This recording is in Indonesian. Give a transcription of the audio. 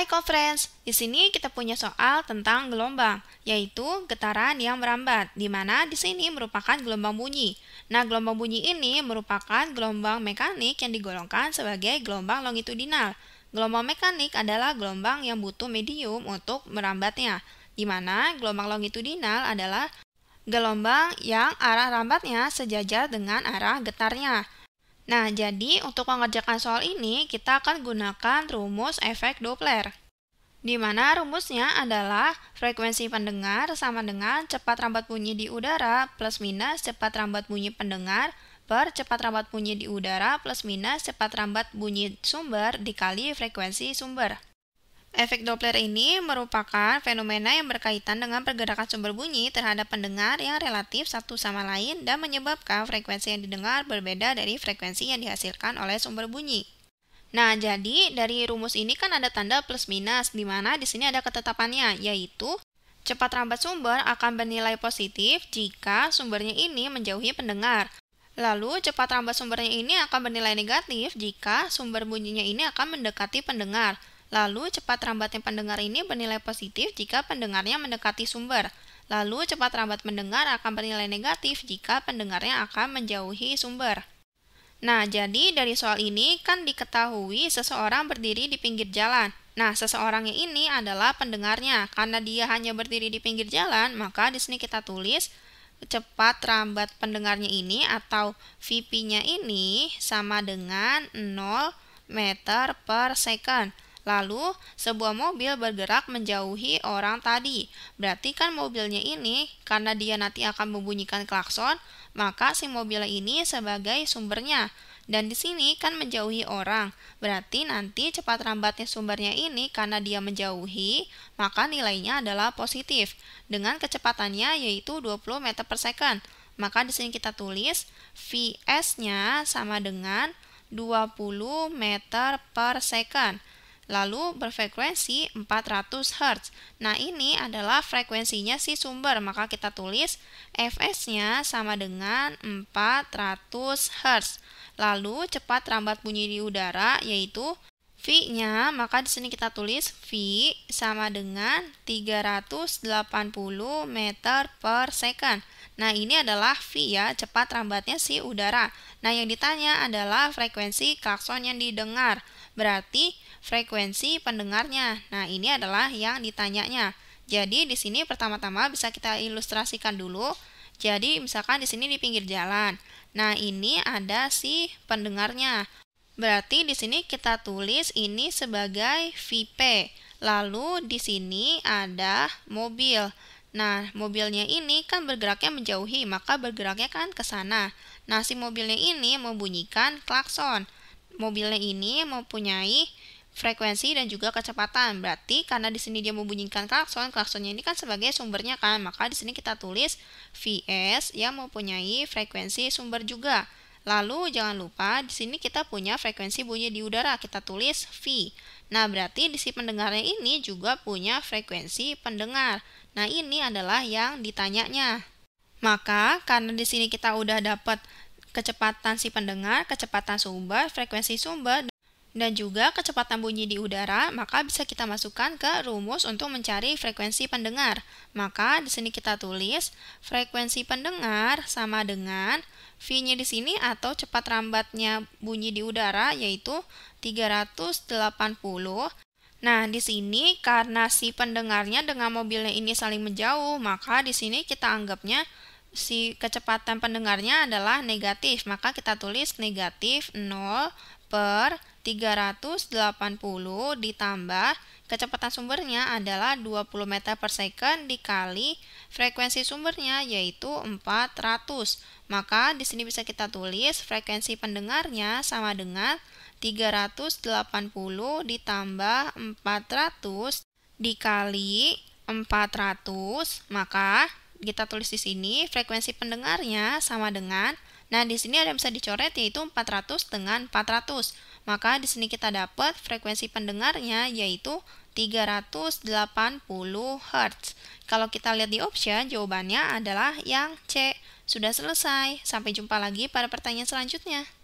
Hai co-friends, di sini kita punya soal tentang gelombang, yaitu getaran yang merambat, di mana di sini merupakan gelombang bunyi. Nah, gelombang bunyi ini merupakan gelombang mekanik yang digolongkan sebagai gelombang longitudinal. Gelombang mekanik adalah gelombang yang butuh medium untuk merambatnya, di mana gelombang longitudinal adalah gelombang yang arah rambatnya sejajar dengan arah getarnya. Nah, jadi untuk mengerjakan soal ini, kita akan gunakan rumus efek Doppler. Di mana rumusnya adalah frekuensi pendengar sama dengan cepat rambat bunyi di udara plus minus cepat rambat bunyi pendengar per cepat rambat bunyi di udara plus minus cepat rambat bunyi sumber dikali frekuensi sumber. Efek Doppler ini merupakan fenomena yang berkaitan dengan pergerakan sumber bunyi terhadap pendengar yang relatif satu sama lain dan menyebabkan frekuensi yang didengar berbeda dari frekuensi yang dihasilkan oleh sumber bunyi. Nah, jadi dari rumus ini kan ada tanda plus minus, di mana di sini ada ketetapannya, yaitu cepat rambat sumber akan bernilai positif jika sumbernya ini menjauhi pendengar. Lalu, cepat rambat sumbernya ini akan bernilai negatif jika sumber bunyinya ini akan mendekati pendengar. Lalu, cepat rambatnya pendengar ini bernilai positif jika pendengarnya mendekati sumber. Lalu, cepat rambat pendengar akan bernilai negatif jika pendengarnya akan menjauhi sumber. Nah, jadi dari soal ini kan diketahui seseorang berdiri di pinggir jalan. Nah, seseorangnya ini adalah pendengarnya. Karena dia hanya berdiri di pinggir jalan, maka di sini kita tulis cepat rambat pendengarnya ini atau VP-nya ini sama dengan 0 meter per second. Lalu, sebuah mobil bergerak menjauhi orang tadi. Berarti kan mobilnya ini, karena dia nanti akan membunyikan klakson, maka si mobil ini sebagai sumbernya. Dan di sini kan menjauhi orang, berarti nanti cepat rambatnya sumbernya ini karena dia menjauhi, maka nilainya adalah positif dengan kecepatannya yaitu 20 meter per second. Maka di sini kita tulis VS-nya sama dengan 20 meter per second lalu berfrekuensi 400 Hz. Nah, ini adalah frekuensinya si sumber, maka kita tulis Fs-nya sama dengan 400 Hz. Lalu cepat rambat bunyi di udara yaitu V-nya, maka di sini kita tulis V sama dengan 380 meter per second. Nah, ini adalah V ya, cepat rambatnya si udara. Nah, yang ditanya adalah frekuensi klakson yang didengar. Berarti frekuensi pendengarnya. Nah, ini adalah yang ditanyanya. Jadi, di sini pertama-tama bisa kita ilustrasikan dulu. Jadi, misalkan di sini di pinggir jalan. Nah, ini ada si pendengarnya. Berarti di sini kita tulis ini sebagai VP. Lalu di sini ada mobil. Nah, mobilnya ini kan bergeraknya menjauhi, maka bergeraknya kan ke sana. Nah, si mobilnya ini membunyikan klakson. Mobilnya ini mempunyai frekuensi dan juga kecepatan. Berarti karena di sini dia membunyikan klakson, klaksonnya ini kan sebagai sumbernya kan. Maka di sini kita tulis VS yang mempunyai frekuensi sumber juga. Lalu jangan lupa di sini kita punya frekuensi bunyi di udara, kita tulis V. Nah, berarti di si pendengarnya ini juga punya frekuensi pendengar. Nah, ini adalah yang ditanyanya. Maka karena di sini kita udah dapat kecepatan si pendengar, kecepatan sumber, frekuensi sumber dan juga kecepatan bunyi di udara, maka bisa kita masukkan ke rumus untuk mencari frekuensi pendengar. Maka di sini kita tulis frekuensi pendengar sama dengan V-nya di sini atau cepat rambatnya bunyi di udara yaitu 380. Nah, di sini karena si pendengarnya dengan mobilnya ini saling menjauh, maka di sini kita anggapnya si kecepatan pendengarnya adalah negatif, maka kita tulis negatif 0 per 380 ditambah kecepatan sumbernya adalah 20 meter per second dikali frekuensi sumbernya yaitu 400. Maka di sini bisa kita tulis frekuensi pendengarnya sama dengan 380 ditambah 400 dikali 400, maka kita tulis di sini frekuensi pendengarnya sama dengan Nah, di sini ada yang bisa dicoret yaitu 400 dengan 400. Maka di sini kita dapat frekuensi pendengarnya yaitu 380 Hz. Kalau kita lihat di option, jawabannya adalah yang C. Sudah selesai. Sampai jumpa lagi pada pertanyaan selanjutnya.